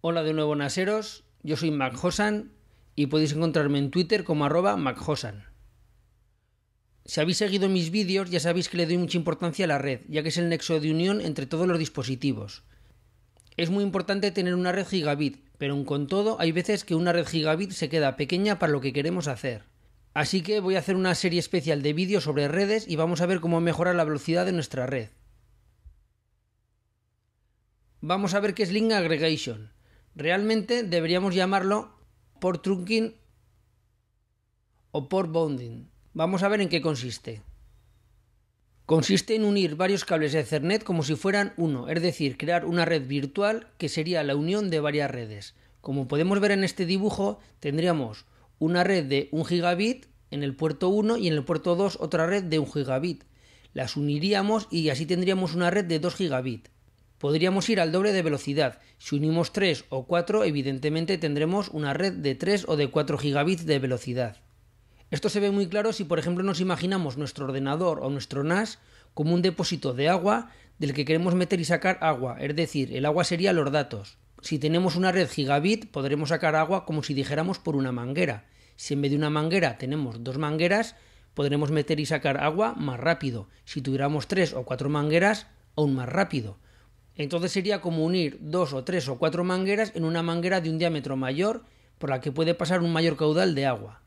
Hola de nuevo, Naseros. Yo soy Mac y podéis encontrarme en Twitter como arroba Si habéis seguido mis vídeos, ya sabéis que le doy mucha importancia a la red, ya que es el nexo de unión entre todos los dispositivos. Es muy importante tener una red gigabit, pero con todo hay veces que una red gigabit se queda pequeña para lo que queremos hacer. Así que voy a hacer una serie especial de vídeos sobre redes y vamos a ver cómo mejorar la velocidad de nuestra red. Vamos a ver qué es Link Aggregation. Realmente deberíamos llamarlo por trunking o por bonding. Vamos a ver en qué consiste. Consiste en unir varios cables de Ethernet como si fueran uno, es decir, crear una red virtual que sería la unión de varias redes. Como podemos ver en este dibujo, tendríamos una red de 1 gigabit en el puerto 1 y en el puerto 2 otra red de 1 gigabit. Las uniríamos y así tendríamos una red de 2 gigabit. Podríamos ir al doble de velocidad. Si unimos 3 o 4, evidentemente tendremos una red de 3 o de 4 gigabits de velocidad. Esto se ve muy claro si, por ejemplo, nos imaginamos nuestro ordenador o nuestro NAS como un depósito de agua del que queremos meter y sacar agua, es decir, el agua sería los datos. Si tenemos una red gigabit, podremos sacar agua como si dijéramos por una manguera. Si en vez de una manguera tenemos dos mangueras, podremos meter y sacar agua más rápido. Si tuviéramos tres o cuatro mangueras, aún más rápido. Entonces sería como unir dos o tres o cuatro mangueras en una manguera de un diámetro mayor por la que puede pasar un mayor caudal de agua.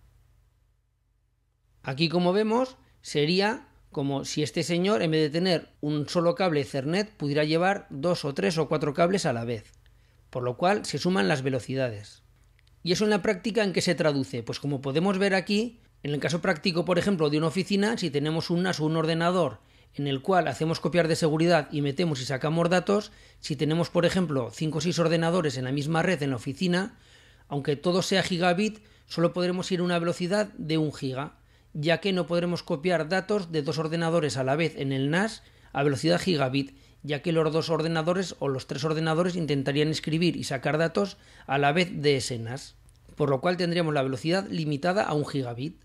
Aquí como vemos sería como si este señor en vez de tener un solo cable Ethernet pudiera llevar dos o tres o cuatro cables a la vez, por lo cual se suman las velocidades. ¿Y eso en la práctica en qué se traduce? Pues como podemos ver aquí, en el caso práctico por ejemplo de una oficina, si tenemos NAS o un ordenador en el cual hacemos copiar de seguridad y metemos y sacamos datos, si tenemos, por ejemplo, 5 o 6 ordenadores en la misma red en la oficina, aunque todo sea gigabit, solo podremos ir a una velocidad de 1 giga, ya que no podremos copiar datos de dos ordenadores a la vez en el NAS a velocidad gigabit, ya que los dos ordenadores o los tres ordenadores intentarían escribir y sacar datos a la vez de ese NAS, por lo cual tendríamos la velocidad limitada a 1 gigabit.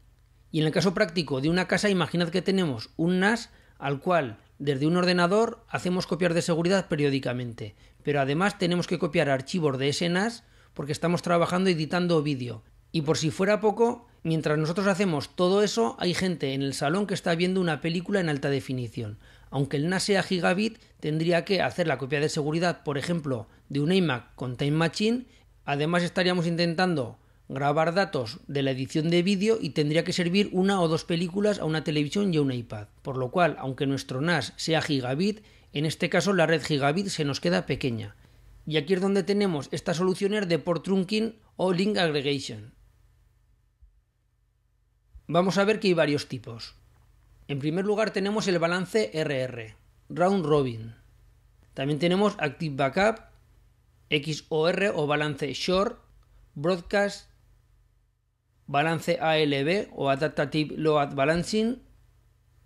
Y en el caso práctico de una casa, imaginad que tenemos un NAS al cual desde un ordenador hacemos copias de seguridad periódicamente, pero además tenemos que copiar archivos de SNAS porque estamos trabajando editando vídeo. Y por si fuera poco, mientras nosotros hacemos todo eso, hay gente en el salón que está viendo una película en alta definición. Aunque el NAS sea gigabit, tendría que hacer la copia de seguridad, por ejemplo, de un iMac con Time Machine. Además estaríamos intentando grabar datos de la edición de vídeo y tendría que servir una o dos películas a una televisión y a un iPad. Por lo cual, aunque nuestro NAS sea gigabit, en este caso la red gigabit se nos queda pequeña. Y aquí es donde tenemos estas soluciones er de port trunking o link aggregation. Vamos a ver que hay varios tipos. En primer lugar tenemos el balance RR, Round Robin. También tenemos Active Backup, XOR o balance Short, Broadcast, balance ALB o Adaptative Load Balancing,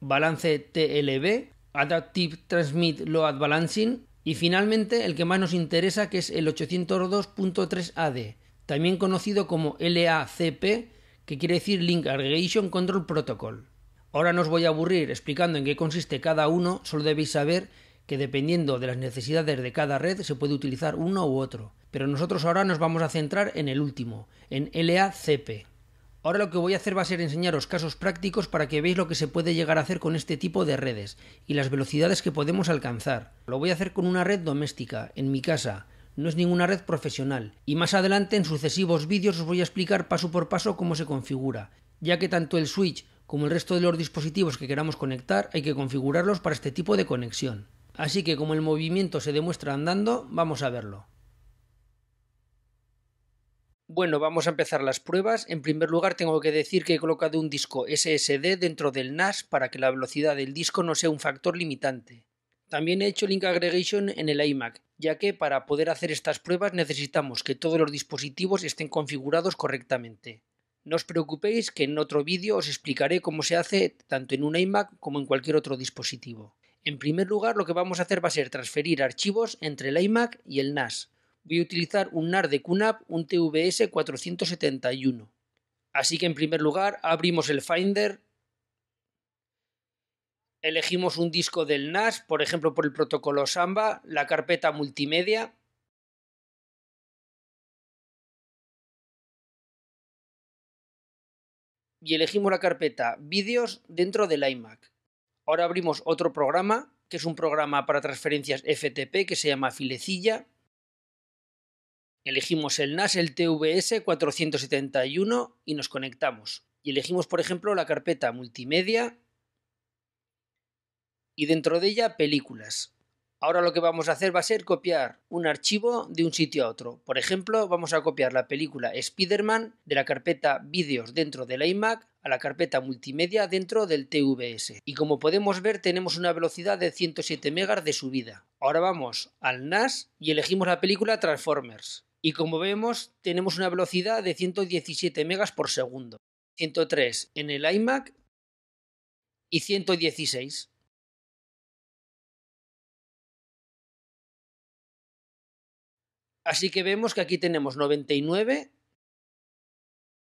balance TLB, Adaptive Transmit Load Balancing y finalmente el que más nos interesa que es el 802.3AD, también conocido como LACP, que quiere decir Link Aggregation Control Protocol. Ahora no os voy a aburrir explicando en qué consiste cada uno, solo debéis saber que dependiendo de las necesidades de cada red se puede utilizar uno u otro, pero nosotros ahora nos vamos a centrar en el último, en LACP. Ahora lo que voy a hacer va a ser enseñaros casos prácticos para que veáis lo que se puede llegar a hacer con este tipo de redes y las velocidades que podemos alcanzar. Lo voy a hacer con una red doméstica, en mi casa, no es ninguna red profesional, y más adelante en sucesivos vídeos os voy a explicar paso por paso cómo se configura, ya que tanto el switch como el resto de los dispositivos que queramos conectar hay que configurarlos para este tipo de conexión. Así que como el movimiento se demuestra andando, vamos a verlo. Bueno, vamos a empezar las pruebas. En primer lugar, tengo que decir que he colocado un disco SSD dentro del NAS para que la velocidad del disco no sea un factor limitante. También he hecho link aggregation en el iMac, ya que para poder hacer estas pruebas necesitamos que todos los dispositivos estén configurados correctamente. No os preocupéis que en otro vídeo os explicaré cómo se hace tanto en un iMac como en cualquier otro dispositivo. En primer lugar, lo que vamos a hacer va a ser transferir archivos entre el iMac y el NAS voy a utilizar un NAR de QNAP, un TVS 471. Así que en primer lugar abrimos el Finder, elegimos un disco del NAS, por ejemplo por el protocolo Samba, la carpeta multimedia, y elegimos la carpeta vídeos dentro del iMac. Ahora abrimos otro programa, que es un programa para transferencias FTP que se llama Filecilla, Elegimos el NAS, el TVS 471 y nos conectamos. Y elegimos, por ejemplo, la carpeta multimedia y dentro de ella películas. Ahora lo que vamos a hacer va a ser copiar un archivo de un sitio a otro. Por ejemplo, vamos a copiar la película Spider-Man de la carpeta vídeos dentro del iMac a la carpeta multimedia dentro del TVS. Y como podemos ver tenemos una velocidad de 107 megas de subida. Ahora vamos al NAS y elegimos la película Transformers. Y como vemos, tenemos una velocidad de 117 megas por segundo. 103 en el iMac y 116. Así que vemos que aquí tenemos 99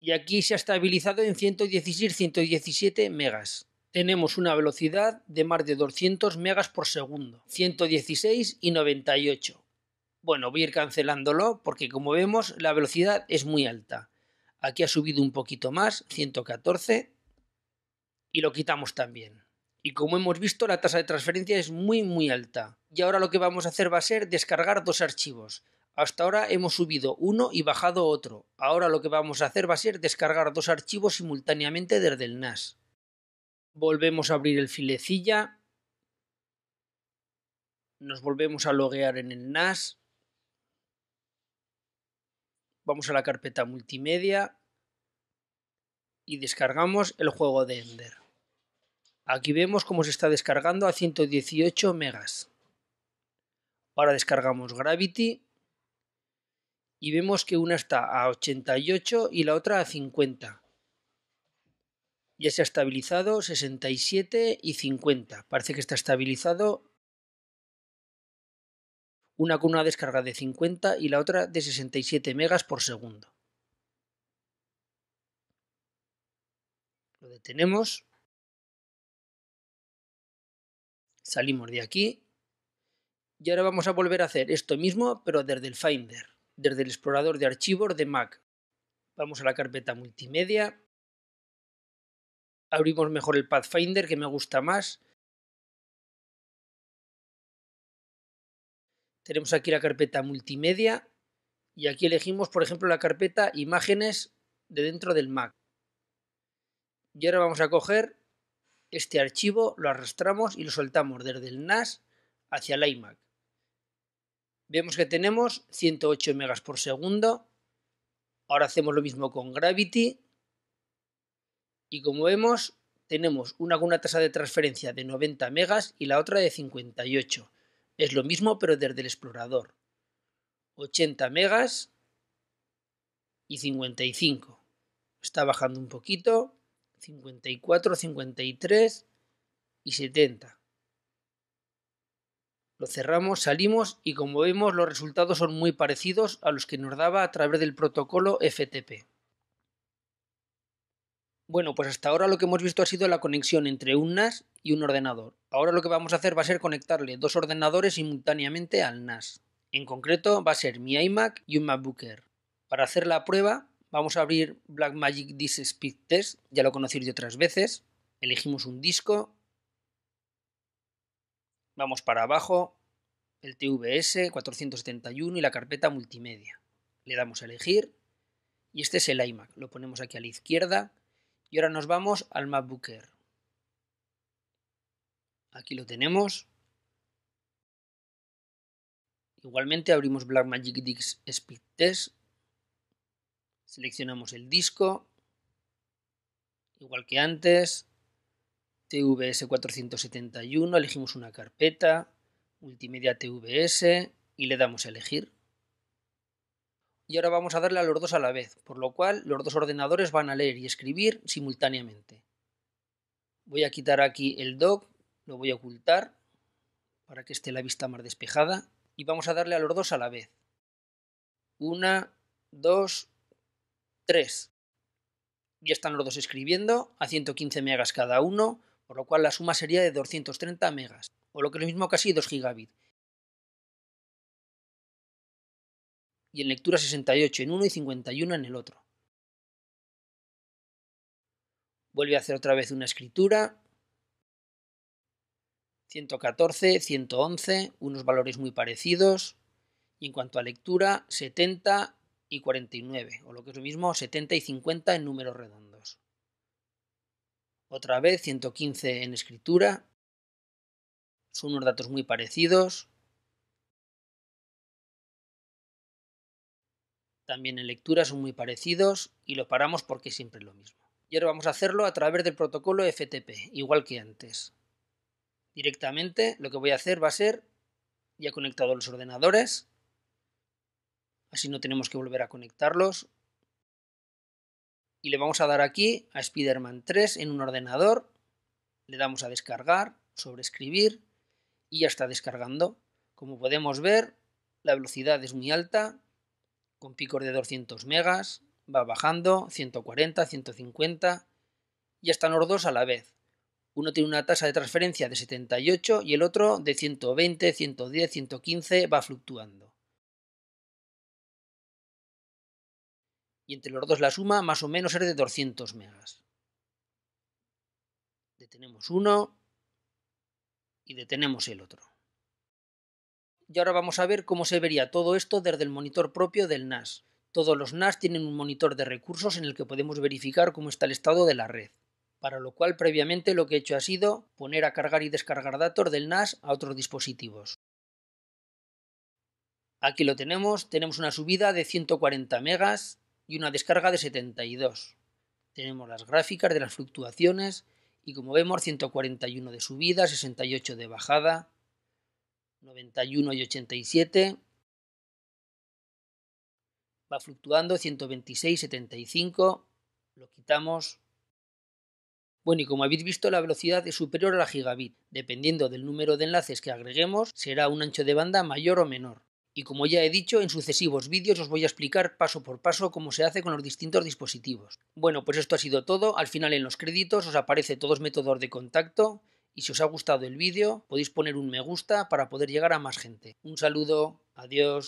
y aquí se ha estabilizado en 116-117 megas. Tenemos una velocidad de más de 200 megas por segundo, 116 y 98 bueno, voy a ir cancelándolo porque como vemos la velocidad es muy alta. Aquí ha subido un poquito más, 114, y lo quitamos también. Y como hemos visto, la tasa de transferencia es muy, muy alta. Y ahora lo que vamos a hacer va a ser descargar dos archivos. Hasta ahora hemos subido uno y bajado otro. Ahora lo que vamos a hacer va a ser descargar dos archivos simultáneamente desde el NAS. Volvemos a abrir el filecilla. Nos volvemos a loguear en el NAS vamos a la carpeta multimedia y descargamos el juego de Ender. Aquí vemos cómo se está descargando a 118 megas. Ahora descargamos Gravity y vemos que una está a 88 y la otra a 50. Ya se ha estabilizado 67 y 50. Parece que está estabilizado una con una descarga de 50 y la otra de 67 megas por segundo. Lo detenemos. Salimos de aquí. Y ahora vamos a volver a hacer esto mismo, pero desde el Finder, desde el explorador de archivos de Mac. Vamos a la carpeta multimedia. Abrimos mejor el Pathfinder, que me gusta más tenemos aquí la carpeta multimedia y aquí elegimos, por ejemplo, la carpeta imágenes de dentro del Mac. Y ahora vamos a coger este archivo, lo arrastramos y lo soltamos desde el NAS hacia el iMac. Vemos que tenemos 108 megas por segundo. Ahora hacemos lo mismo con Gravity. Y como vemos, tenemos una una tasa de transferencia de 90 megas y la otra de 58. Es lo mismo, pero desde el explorador. 80 megas y 55. Está bajando un poquito. 54, 53 y 70. Lo cerramos, salimos y como vemos los resultados son muy parecidos a los que nos daba a través del protocolo FTP. Bueno, pues hasta ahora lo que hemos visto ha sido la conexión entre un NAS y un ordenador. Ahora lo que vamos a hacer va a ser conectarle dos ordenadores simultáneamente al NAS. En concreto va a ser mi iMac y un MacBook Para hacer la prueba vamos a abrir Blackmagic Disk Speed Test, ya lo conocéis de otras veces. Elegimos un disco. Vamos para abajo, el TVS 471 y la carpeta multimedia. Le damos a elegir y este es el iMac. Lo ponemos aquí a la izquierda y ahora nos vamos al MapBooker. Aquí lo tenemos. Igualmente abrimos Blackmagic Disk Speed Test. Seleccionamos el disco. Igual que antes. TVS 471. Elegimos una carpeta. Multimedia TVS. Y le damos a elegir y ahora vamos a darle a los dos a la vez, por lo cual los dos ordenadores van a leer y escribir simultáneamente. Voy a quitar aquí el doc, lo voy a ocultar para que esté la vista más despejada y vamos a darle a los dos a la vez. Una, dos, tres. Ya están los dos escribiendo a 115 megas cada uno, por lo cual la suma sería de 230 megas, o lo que es lo mismo casi 2 gigabits. y en lectura 68 en uno y 51 en el otro. Vuelve a hacer otra vez una escritura. 114, 111, unos valores muy parecidos. Y en cuanto a lectura, 70 y 49, o lo que es lo mismo, 70 y 50 en números redondos. Otra vez 115 en escritura. Son unos datos muy parecidos. También en lectura son muy parecidos y lo paramos porque siempre es lo mismo. Y ahora vamos a hacerlo a través del protocolo FTP, igual que antes. Directamente lo que voy a hacer va a ser, ya conectado los ordenadores, así no tenemos que volver a conectarlos, y le vamos a dar aquí a Spiderman man 3 en un ordenador, le damos a descargar, sobrescribir y ya está descargando. Como podemos ver, la velocidad es muy alta con picos de 200 megas, va bajando 140, 150 y están los dos a la vez. Uno tiene una tasa de transferencia de 78 y el otro de 120, 110, 115 va fluctuando. Y entre los dos la suma más o menos es de 200 megas. Detenemos uno y detenemos el otro. Y ahora vamos a ver cómo se vería todo esto desde el monitor propio del NAS. Todos los NAS tienen un monitor de recursos en el que podemos verificar cómo está el estado de la red. Para lo cual previamente lo que he hecho ha sido poner a cargar y descargar datos del NAS a otros dispositivos. Aquí lo tenemos, tenemos una subida de 140 megas y una descarga de 72. Tenemos las gráficas de las fluctuaciones y como vemos 141 de subida, 68 de bajada, 91 y 87. Va fluctuando 126, 75. Lo quitamos. Bueno, y como habéis visto, la velocidad es superior a la gigabit. Dependiendo del número de enlaces que agreguemos, será un ancho de banda mayor o menor. Y como ya he dicho, en sucesivos vídeos os voy a explicar paso por paso cómo se hace con los distintos dispositivos. Bueno, pues esto ha sido todo. Al final en los créditos os aparece todos métodos de contacto y si os ha gustado el vídeo, podéis poner un me gusta para poder llegar a más gente. Un saludo, adiós.